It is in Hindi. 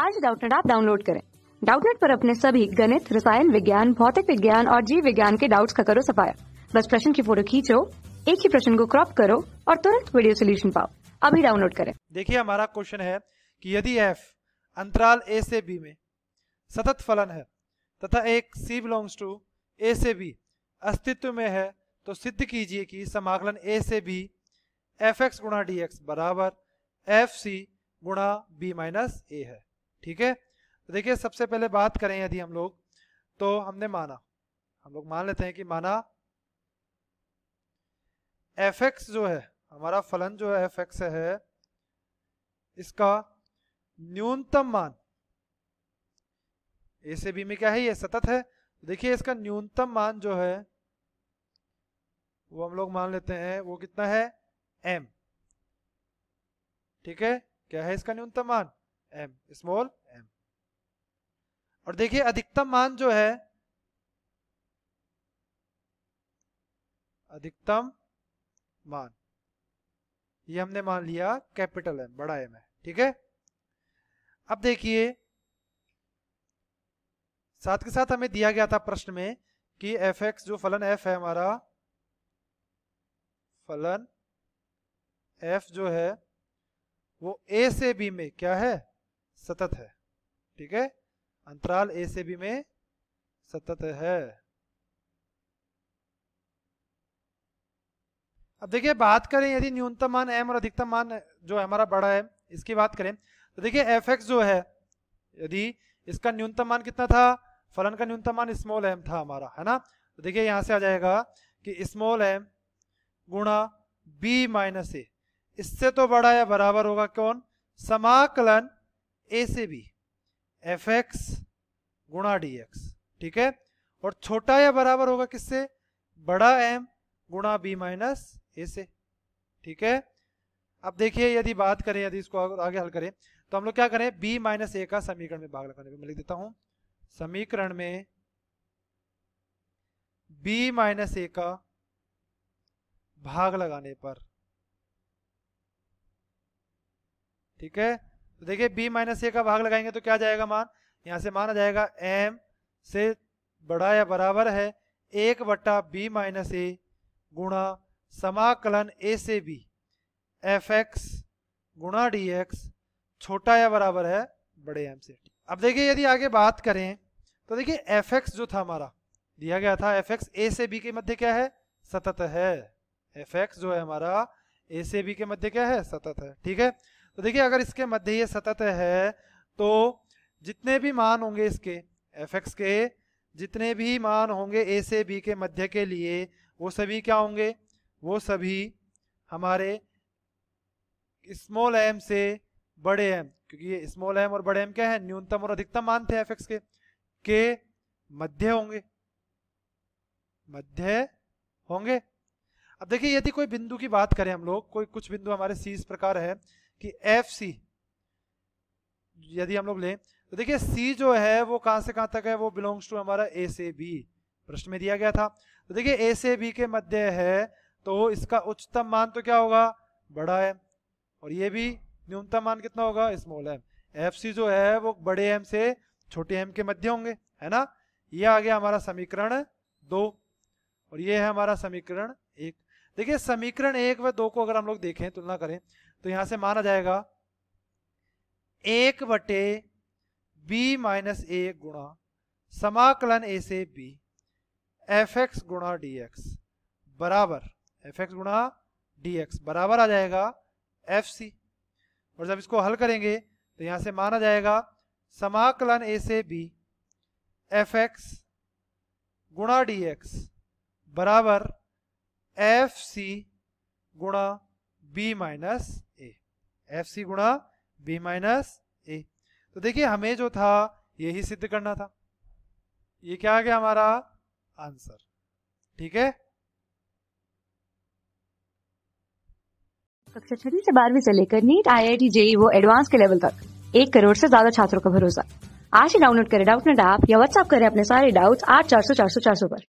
आज डाउटनेट आप डाउनलोड करें डाउटनेट पर अपने सभी गणित रसायन विज्ञान भौतिक विज्ञान और जीव विज्ञान के डाउट्स का करो सफाया बस प्रश्न की फोटो खींचो एक ही प्रश्न को क्रॉप करो और तुरंत वीडियो सोल्यूशन पाओ अभी डाउनलोड करें देखिए हमारा क्वेश्चन है कि यदि एफ अंतराल ए से बी में सतत फलन है तथा एक सी बिलोंग्स टू ए से बी अस्तित्व में है तो सिद्ध कीजिए कि समाकलन ए से बी एफ एक्स गुणा डी एक्स बराबर एफ सी गुणा बी माइनस ए है ठीक है तो देखिए सबसे पहले बात करें यदि हम लोग तो हमने माना हम लोग मान लेते हैं कि माना एफ एक्स जो है हमारा फलन जो है एफ एक्स है इसका न्यूनतम मान ए से बी में क्या है ये सतत है तो देखिए इसका न्यूनतम मान जो है वो हम लोग मान लेते हैं वो कितना है एम ठीक है क्या है इसका न्यूनतम मान एम स्मॉल एम और देखिए अधिकतम मान जो है अधिकतम मान ये हमने मान लिया कैपिटल एम बड़ा एम है ठीक है अब देखिए साथ के साथ हमें दिया गया था प्रश्न में कि एफ एक्स जो फलन एफ है हमारा फलन एफ जो है वो ए से बी में क्या है सतत है ठीक है अंतराल ए से बी में सतत है अब देखिए बात करें यदि न्यूनतम मान एम और अधिकतम मान जो हमारा बड़ा है इसकी बात करें तो देखिए एफ एक्स जो है यदि इसका न्यूनतम मान कितना था फलन का न्यूनतम मान स्मॉल एम था हमारा है ना तो देखिए यहां से आ जाएगा कि स्मॉल एम गुणा बी माइनस ए इससे तो बड़ा या बराबर होगा कौन समाकलन ए से बी एफ एक्स गुणा डी एक्स ठीक है और छोटा या बराबर होगा किससे बड़ा एम गुणा बी माइनस ए से ठीक है अब देखिए यदि बात करें यदि इसको आगे हल करें तो हम लोग क्या करें बी माइनस ए का समीकरण में भाग लगाने मैं लिख देता हूं समीकरण में बी माइनस ए का भाग लगाने पर ठीक है तो देखिए बी माइनस ए का भाग लगाएंगे तो क्या जाएगा मान यहाँ से माना जाएगा एम से बड़ा या बराबर है एक बट्टा बी माइनस ए गुणा समाकलन ए से बी एफ एक्स गुणा डी एक्स छोटा या बराबर है बड़े एम से अब देखिए यदि आगे बात करें तो देखिए एफ एक्स जो था हमारा दिया गया था एफ एक्स ए से बी के मध्य क्या है सतत है एफ एक्स जो है हमारा ए से बी के मध्य क्या है सतत है ठीक है तो देखिए अगर इसके मध्य ये सतत है तो जितने भी मान होंगे इसके एफ एक्स के जितने भी मान होंगे ए से बी के मध्य के लिए वो सभी क्या होंगे वो सभी हमारे स्मॉल एम से बड़े एम क्योंकि ये स्मॉल एम और बड़े एम क्या है न्यूनतम और अधिकतम मान थे एफ एक्स के के मध्य होंगे मध्य होंगे अब देखिए यदि कोई बिंदु की बात करें हम लोग कोई कुछ बिंदु हमारे सी इस प्रकार है कि एफ सी यदि हम लोग लें तो देखिए सी जो है वो कहां से कहां तक है वो बिलोंग्स टू हमारा ए से बी प्रश्न में दिया गया था तो देखिए ए से बी के मध्य है तो इसका उच्चतम मान तो क्या होगा बड़ा है और ये भी न्यूनतम मान कितना होगा स्मॉल एम एफ सी जो है वो बड़े एम से छोटे एम के मध्य होंगे है ना ये आ गया हमारा समीकरण दो और ये है हमारा समीकरण एक देखिए समीकरण एक व दो को अगर हम लोग देखें तुलना करें तो यहां से माना जाएगा एक बटे बी माइनस ए गुणा समाकलन ए से बी एफ एक्स गुणा डी एक्स बराबर एफ एक्स गुणा डी एक्स बराबर आ जाएगा एफ सी और जब इसको हल करेंगे तो यहां से माना जाएगा समाकलन ए से बी एफ एक्स गुणा डी एक्स बराबर एफ सी गुणा बी माइनस ए एफ सी गुणा बी माइनस ए तो देखिए हमें जो था यही सिद्ध करना था ये क्या आ गया हमारा आंसर ठीक है कक्षा छठी से बारहवीं से लेकर NEET I I T JEE वो एडवांस के लेवल तक एक करोड़ से ज्यादा छात्रों का भरोसा आज ही डाउनलोड करें डाउट नेट ऐप या व्हाट्सएप करें अपने सारे डाउट्स आठ चार सौ चार सौ चार सौ पर